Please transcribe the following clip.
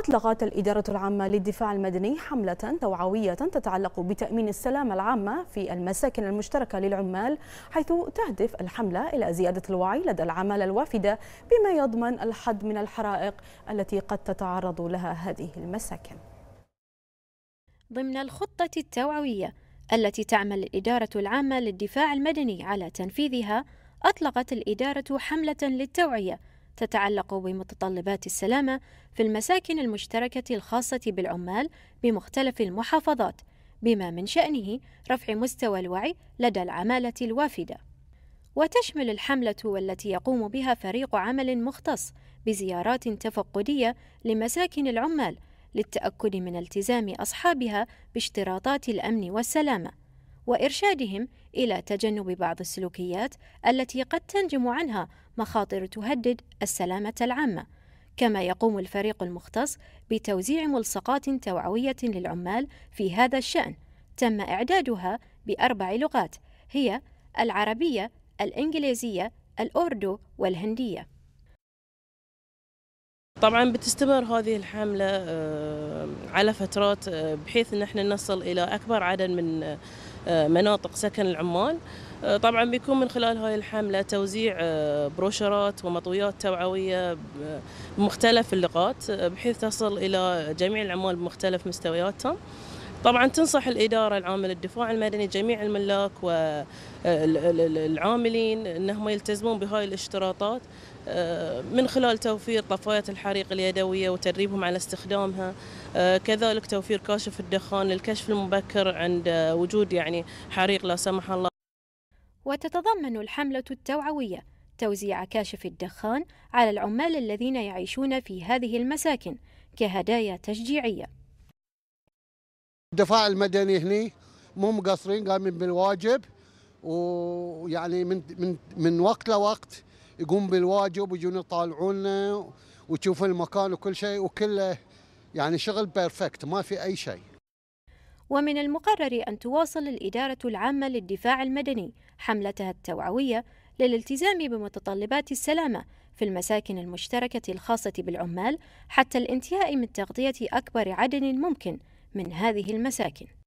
أطلقت الإدارة العامة للدفاع المدني حملة توعوية تتعلق بتأمين السلامة العامة في المساكن المشتركة للعمال حيث تهدف الحملة إلى زيادة الوعي لدى العمالة الوافدة بما يضمن الحد من الحرائق التي قد تتعرض لها هذه المساكن ضمن الخطة التوعوية التي تعمل الإدارة العامة للدفاع المدني على تنفيذها أطلقت الإدارة حملة للتوعية تتعلق بمتطلبات السلامة في المساكن المشتركة الخاصة بالعمال بمختلف المحافظات، بما من شأنه رفع مستوى الوعي لدى العمالة الوافدة. وتشمل الحملة والتي يقوم بها فريق عمل مختص بزيارات تفقدية لمساكن العمال للتأكد من التزام أصحابها باشتراطات الأمن والسلامة، وإرشادهم إلى تجنب بعض السلوكيات التي قد تنجم عنها مخاطر تهدد السلامة العامة، كما يقوم الفريق المختص بتوزيع ملصقات توعوية للعمال في هذا الشأن، تم إعدادها بأربع لغات هي العربية، الإنجليزية، الأوردو والهندية. طبعا بتستمر هذه الحملة آه، على فترات آه، بحيث ان احنا نصل الى اكبر عدد من آه، آه، مناطق سكن العمال آه، طبعا بيكون من خلال هاي الحملة توزيع آه، بروشرات ومطويات توعوية بمختلف اللغات بحيث تصل إلى جميع العمال بمختلف مستوياتهم طبعا تنصح الإدارة العامة للدفاع المدني جميع الملاك والعاملين آه، أنهم يلتزمون بهاي الاشتراطات آه، من خلال توفير طفايات الحريق اليدوية وتدريبهم على استخدامها آه، كذلك توفير كاشف الدخان للكشف المبكر عند وجود يعني حريق لا سمح الله وتتضمن الحملة التوعوية توزيع كاشف الدخان على العمال الذين يعيشون في هذه المساكن كهدايا تشجيعيه الدفاع المدني هني مو مقصرين قايمين بالواجب ويعني من من من وقت لوقت يقوم بالواجب ويجون يطالعونا وتشوف المكان وكل شيء وكله يعني شغل بيرفكت ما في اي شيء. ومن المقرر ان تواصل الاداره العامه للدفاع المدني حملتها التوعويه للالتزام بمتطلبات السلامه في المساكن المشتركه الخاصه بالعمال حتى الانتهاء من تغطيه اكبر عدد ممكن من هذه المساكن